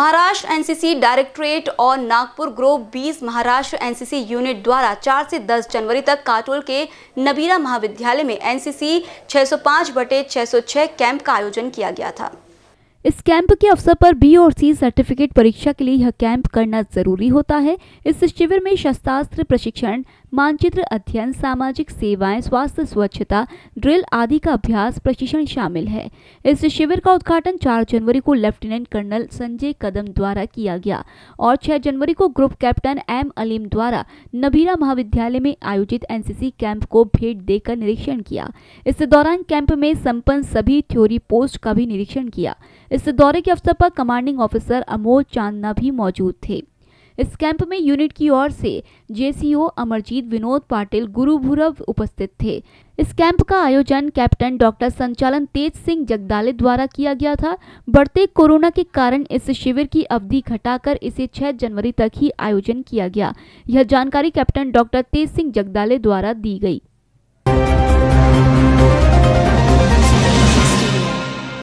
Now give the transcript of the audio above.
Maharashtra NCC directorate और Nagpur group 20 Maharashtra NCC unit द्वारा 4 से 10 जनवरी तक काटोल के नबीरा महाविद्यालय में एनसीसी 605 बटे 606 कैंप का आयोजन किया गया था इस कैंप के अवसर पर बी और सी सर्टिफिकेट परीक्षा के लिए यह कैंप करना जरूरी होता है इस शिविर में शस्त्रास्त्र प्रशिक्षण मानचित्र अध्ययन सामाजिक सेवाएं स्वास्थ्य स्वच्छता ड्रिल आदि का अभ्यास प्रशिक्षण शामिल है इस शिविर का उद्घाटन 4 जनवरी को लेफ्टिनेंट कर्नल संजय कदम द्वारा किया गया और 6 जनवरी को ग्रुप कैप्टन एम अलीम द्वारा नबीरा महाविद्यालय में आयोजित एनसीसी कैंप को भेंट देकर निरीक्षण किया इस दौरान कैंप में संपन्न सभी थ्योरी पोस्ट का भी निरीक्षण किया इस दौरे के अवसर पर कमांडिंग ऑफिसर अमोल चांदना भी मौजूद थे इस कैंप में यूनिट की ओर से जेसीओ अमरजीत विनोद पाटिल गुरु भूरव उपस्थित थे इस कैंप का आयोजन कैप्टन डॉक्टर संचालन तेज सिंह जगदाले द्वारा किया गया था बढ़ते कोरोना के कारण इस शिविर की अवधि घटाकर इसे 6 जनवरी तक ही आयोजन किया गया यह जानकारी कैप्टन डॉक्टर तेज सिंह जगदाले द्वारा दी गई